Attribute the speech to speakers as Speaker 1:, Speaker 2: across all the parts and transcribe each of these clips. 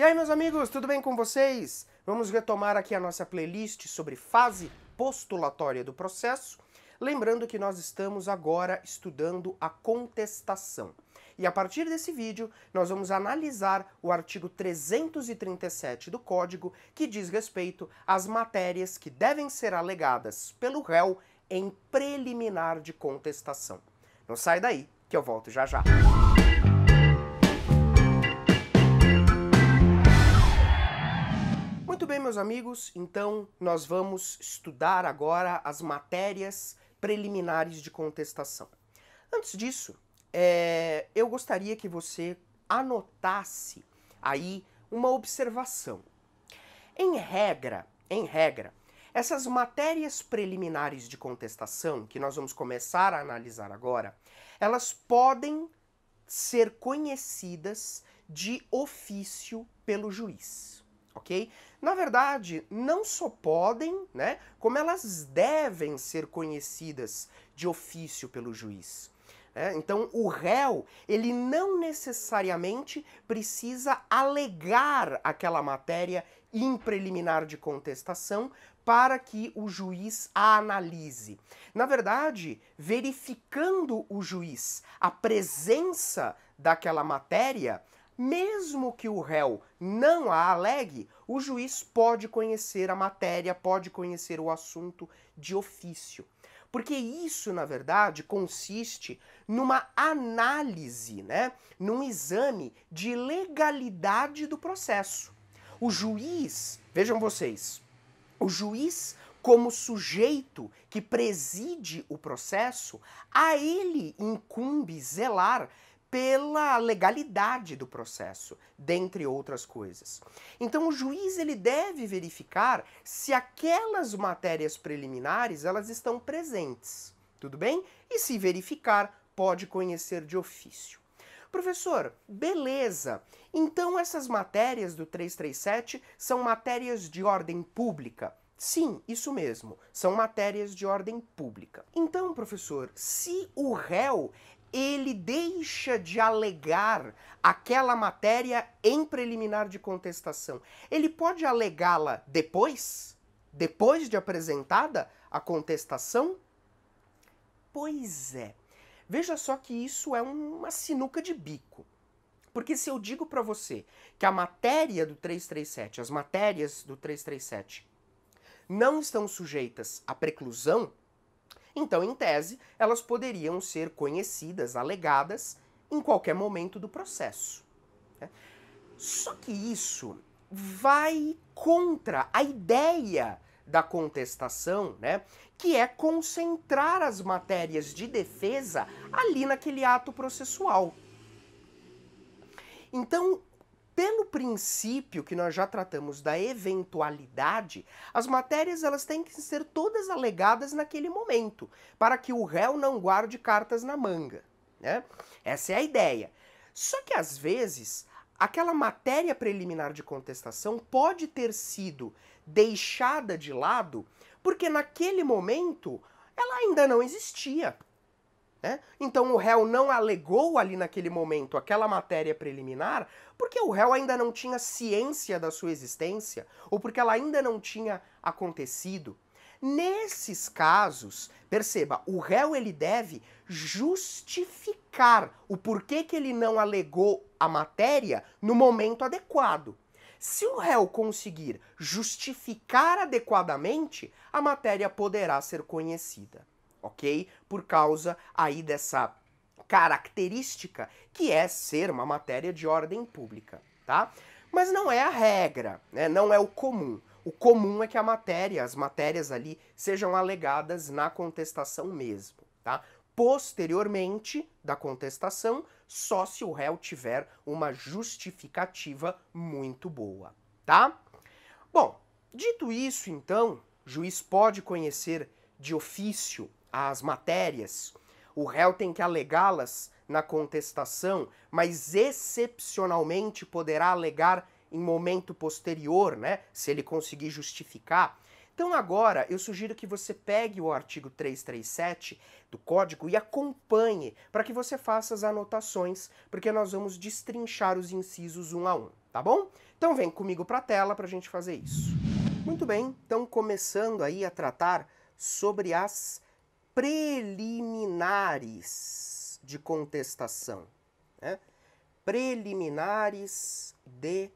Speaker 1: E aí, meus amigos, tudo bem com vocês? Vamos retomar aqui a nossa playlist sobre fase postulatória do processo. Lembrando que nós estamos agora estudando a contestação. E a partir desse vídeo, nós vamos analisar o artigo 337 do Código, que diz respeito às matérias que devem ser alegadas pelo réu em preliminar de contestação. Não sai daí, que eu volto já já. meus amigos? Então, nós vamos estudar agora as matérias preliminares de contestação. Antes disso, é, eu gostaria que você anotasse aí uma observação. Em regra, em regra, essas matérias preliminares de contestação que nós vamos começar a analisar agora, elas podem ser conhecidas de ofício pelo juiz ok? Na verdade, não só podem, né, como elas devem ser conhecidas de ofício pelo juiz. Né? Então, o réu, ele não necessariamente precisa alegar aquela matéria em preliminar de contestação para que o juiz a analise. Na verdade, verificando o juiz a presença daquela matéria, mesmo que o réu não a alegue, o juiz pode conhecer a matéria, pode conhecer o assunto de ofício. Porque isso, na verdade, consiste numa análise, né? num exame de legalidade do processo. O juiz, vejam vocês, o juiz como sujeito que preside o processo, a ele incumbe zelar pela legalidade do processo, dentre outras coisas. Então o juiz ele deve verificar se aquelas matérias preliminares elas estão presentes, tudo bem? E se verificar, pode conhecer de ofício. Professor, beleza. Então essas matérias do 337 são matérias de ordem pública. Sim, isso mesmo, são matérias de ordem pública. Então, professor, se o réu ele deixa de alegar aquela matéria em preliminar de contestação. Ele pode alegá-la depois, depois de apresentada a contestação? Pois é. Veja só que isso é uma sinuca de bico. Porque se eu digo para você que a matéria do 337, as matérias do 337 não estão sujeitas à preclusão, então, em tese, elas poderiam ser conhecidas, alegadas, em qualquer momento do processo. Né? Só que isso vai contra a ideia da contestação, né, que é concentrar as matérias de defesa ali naquele ato processual. Então, pelo princípio que nós já tratamos da eventualidade, as matérias elas têm que ser todas alegadas naquele momento, para que o réu não guarde cartas na manga. Né? Essa é a ideia. Só que às vezes aquela matéria preliminar de contestação pode ter sido deixada de lado porque naquele momento ela ainda não existia. Né? Então o réu não alegou ali naquele momento aquela matéria preliminar porque o réu ainda não tinha ciência da sua existência ou porque ela ainda não tinha acontecido. Nesses casos, perceba, o réu ele deve justificar o porquê que ele não alegou a matéria no momento adequado. Se o réu conseguir justificar adequadamente, a matéria poderá ser conhecida ok? Por causa aí dessa característica que é ser uma matéria de ordem pública, tá? Mas não é a regra, né? não é o comum. O comum é que a matéria, as matérias ali, sejam alegadas na contestação mesmo, tá? Posteriormente da contestação, só se o réu tiver uma justificativa muito boa, tá? Bom, dito isso, então, juiz pode conhecer de ofício as matérias, o réu tem que alegá-las na contestação, mas excepcionalmente poderá alegar em momento posterior, né, se ele conseguir justificar. Então agora eu sugiro que você pegue o artigo 337 do código e acompanhe para que você faça as anotações, porque nós vamos destrinchar os incisos um a um, tá bom? Então vem comigo para a tela para a gente fazer isso. Muito bem, então começando aí a tratar sobre as preliminares de contestação. Né? Preliminares de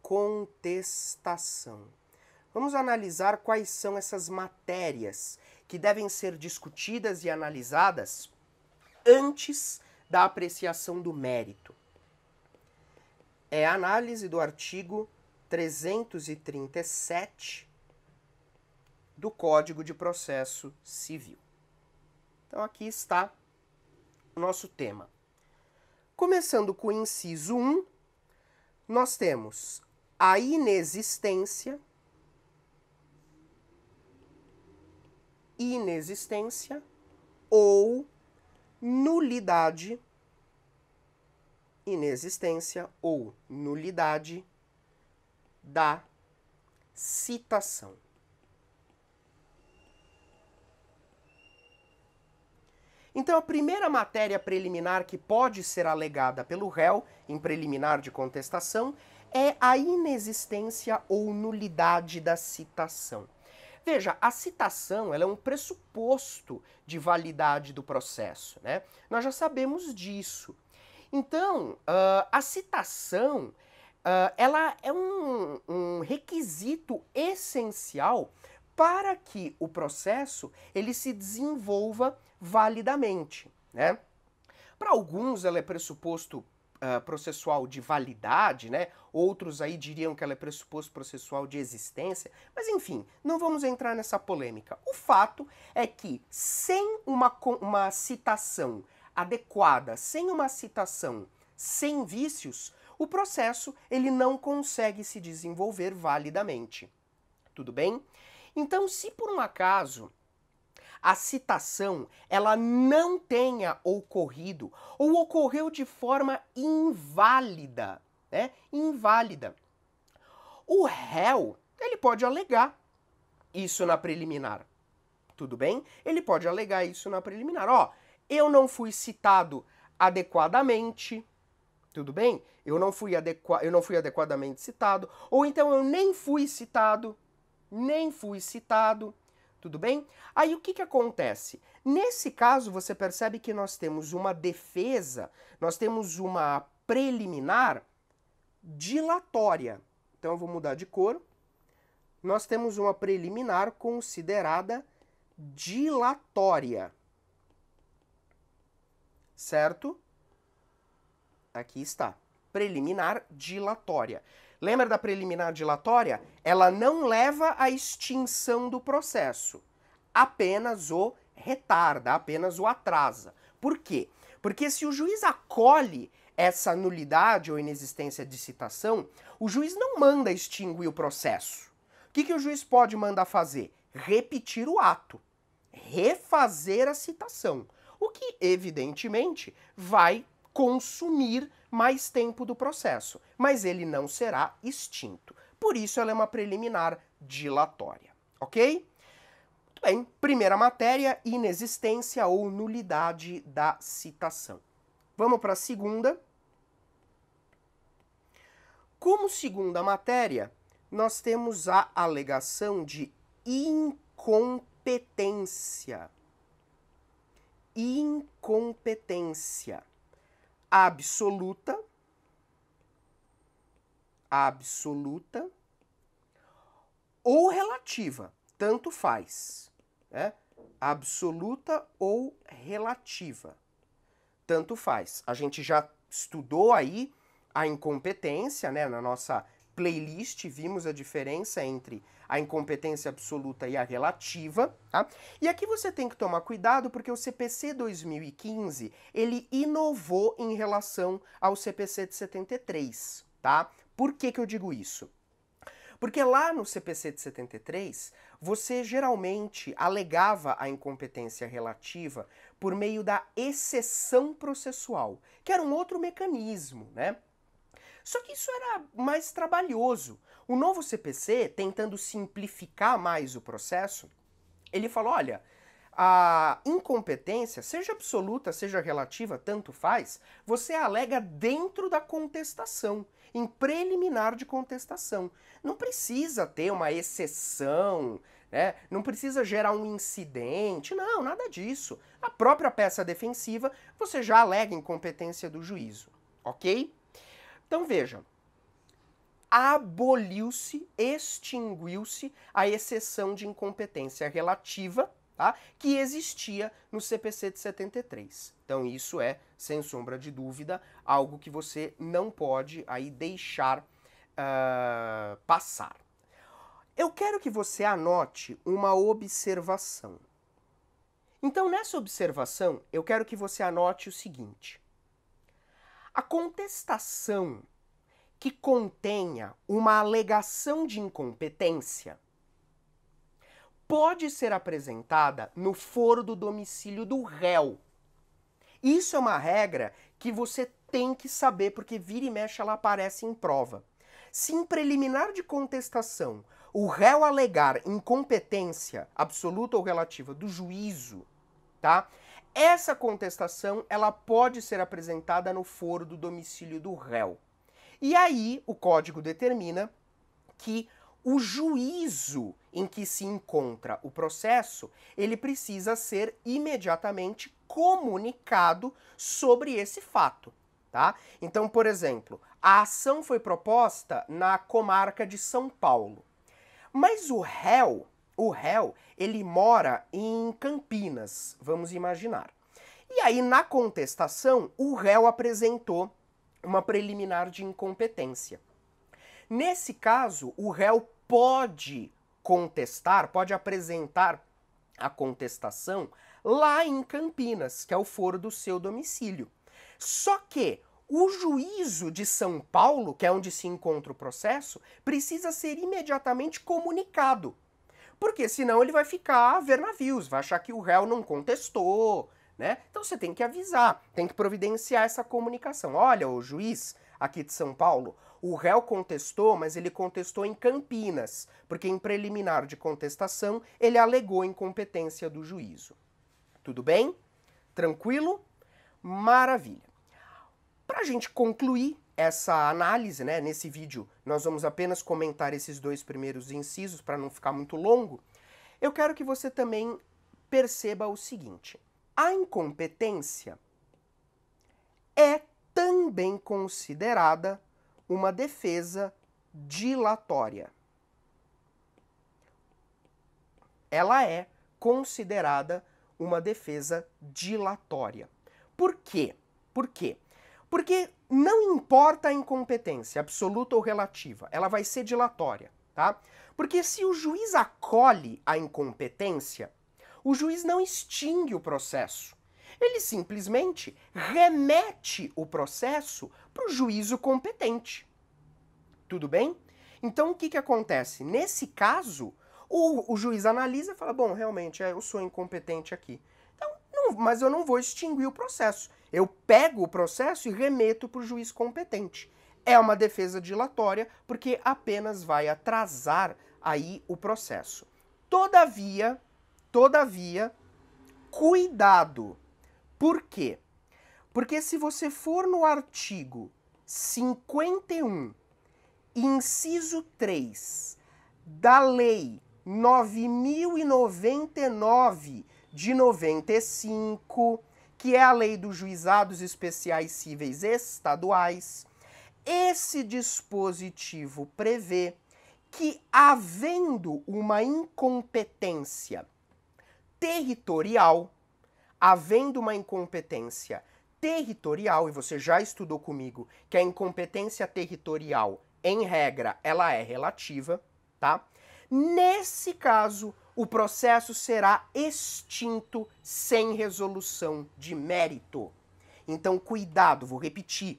Speaker 1: contestação. Vamos analisar quais são essas matérias que devem ser discutidas e analisadas antes da apreciação do mérito. É a análise do artigo 337 do Código de Processo Civil. Então aqui está o nosso tema. Começando com o inciso 1, nós temos a inexistência, inexistência ou nulidade, inexistência ou nulidade da citação. Então, a primeira matéria preliminar que pode ser alegada pelo réu, em preliminar de contestação, é a inexistência ou nulidade da citação. Veja, a citação é um pressuposto de validade do processo, né? Nós já sabemos disso. Então, uh, a citação uh, ela é um, um requisito essencial para que o processo ele se desenvolva validamente, né? Para alguns ela é pressuposto uh, processual de validade, né? Outros aí diriam que ela é pressuposto processual de existência, mas enfim, não vamos entrar nessa polêmica. O fato é que sem uma, uma citação adequada, sem uma citação sem vícios, o processo ele não consegue se desenvolver validamente. Tudo bem? Então, se por um acaso a citação ela não tenha ocorrido ou ocorreu de forma inválida, né? Inválida. O réu, ele pode alegar isso na preliminar. Tudo bem? Ele pode alegar isso na preliminar. Ó, eu não fui citado adequadamente, tudo bem? Eu não fui eu não fui adequadamente citado, ou então eu nem fui citado, nem fui citado. Tudo bem? Aí o que, que acontece? Nesse caso, você percebe que nós temos uma defesa, nós temos uma preliminar dilatória. Então eu vou mudar de cor. Nós temos uma preliminar considerada dilatória. Certo? Aqui está. Preliminar dilatória. Lembra da preliminar dilatória? Ela não leva à extinção do processo, apenas o retarda, apenas o atrasa. Por quê? Porque se o juiz acolhe essa nulidade ou inexistência de citação, o juiz não manda extinguir o processo. O que, que o juiz pode mandar fazer? Repetir o ato, refazer a citação, o que evidentemente vai consumir mais tempo do processo, mas ele não será extinto. Por isso ela é uma preliminar dilatória, ok? Muito bem, primeira matéria, inexistência ou nulidade da citação. Vamos para a segunda. Como segunda matéria, nós temos a alegação de incompetência. Incompetência absoluta, absoluta ou relativa, tanto faz, né? Absoluta ou relativa, tanto faz. A gente já estudou aí a incompetência, né, na nossa playlist, vimos a diferença entre a incompetência absoluta e a relativa, tá? E aqui você tem que tomar cuidado porque o CPC 2015, ele inovou em relação ao CPC de 73, tá? Por que que eu digo isso? Porque lá no CPC de 73, você geralmente alegava a incompetência relativa por meio da exceção processual, que era um outro mecanismo, né? Só que isso era mais trabalhoso. O novo CPC, tentando simplificar mais o processo, ele falou: olha, a incompetência, seja absoluta, seja relativa, tanto faz, você alega dentro da contestação, em preliminar de contestação. Não precisa ter uma exceção, né? não precisa gerar um incidente, não, nada disso. A própria peça defensiva, você já alega incompetência do juízo, ok? Então veja, aboliu-se, extinguiu-se a exceção de incompetência relativa tá, que existia no CPC de 73. Então isso é, sem sombra de dúvida, algo que você não pode aí deixar uh, passar. Eu quero que você anote uma observação. Então, nessa observação, eu quero que você anote o seguinte: a contestação que contenha uma alegação de incompetência pode ser apresentada no foro do domicílio do réu. Isso é uma regra que você tem que saber, porque vira e mexe ela aparece em prova. Se em preliminar de contestação o réu alegar incompetência absoluta ou relativa do juízo, tá? Essa contestação ela pode ser apresentada no foro do domicílio do réu. E aí o código determina que o juízo em que se encontra o processo, ele precisa ser imediatamente comunicado sobre esse fato, tá? Então, por exemplo, a ação foi proposta na comarca de São Paulo. Mas o réu o réu, ele mora em Campinas, vamos imaginar. E aí, na contestação, o réu apresentou uma preliminar de incompetência. Nesse caso, o réu pode contestar, pode apresentar a contestação lá em Campinas, que é o foro do seu domicílio. Só que o juízo de São Paulo, que é onde se encontra o processo, precisa ser imediatamente comunicado porque senão ele vai ficar a ver navios, vai achar que o réu não contestou, né? Então você tem que avisar, tem que providenciar essa comunicação. Olha, o juiz aqui de São Paulo, o réu contestou, mas ele contestou em Campinas, porque em preliminar de contestação ele alegou incompetência do juízo. Tudo bem? Tranquilo? Maravilha. Para a gente concluir essa análise, né, nesse vídeo, nós vamos apenas comentar esses dois primeiros incisos para não ficar muito longo. Eu quero que você também perceba o seguinte: a incompetência é também considerada uma defesa dilatória. Ela é considerada uma defesa dilatória. Por quê? Por quê? Porque não importa a incompetência, absoluta ou relativa, ela vai ser dilatória, tá? Porque se o juiz acolhe a incompetência, o juiz não extingue o processo. Ele simplesmente remete o processo para o juízo competente. Tudo bem? Então o que, que acontece? Nesse caso, o, o juiz analisa e fala: bom, realmente, é, eu sou incompetente aqui. Então, não, mas eu não vou extinguir o processo eu pego o processo e remeto para o juiz competente. É uma defesa dilatória porque apenas vai atrasar aí o processo. Todavia, todavia, cuidado. Por quê? Porque se você for no artigo 51, inciso 3 da lei 9099 de 95, que é a lei dos juizados especiais cíveis estaduais, esse dispositivo prevê que, havendo uma incompetência territorial, havendo uma incompetência territorial, e você já estudou comigo que a incompetência territorial, em regra, ela é relativa, tá? Nesse caso, o processo será extinto sem resolução de mérito. Então, cuidado, vou repetir.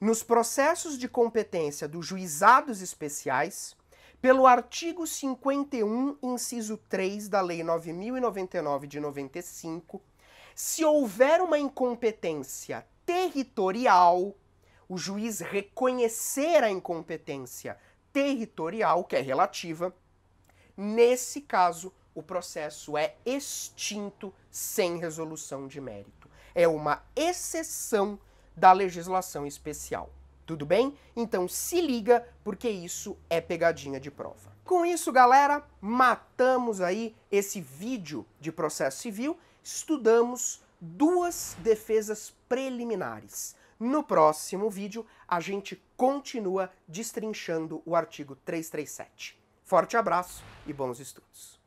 Speaker 1: Nos processos de competência dos juizados especiais, pelo artigo 51, inciso 3 da Lei 9099 de 95, se houver uma incompetência territorial, o juiz reconhecer a incompetência territorial, que é relativa, Nesse caso, o processo é extinto sem resolução de mérito. É uma exceção da legislação especial. Tudo bem? Então se liga, porque isso é pegadinha de prova. Com isso, galera, matamos aí esse vídeo de processo civil, estudamos duas defesas preliminares. No próximo vídeo, a gente continua destrinchando o artigo 337. Forte abraço e bons estudos.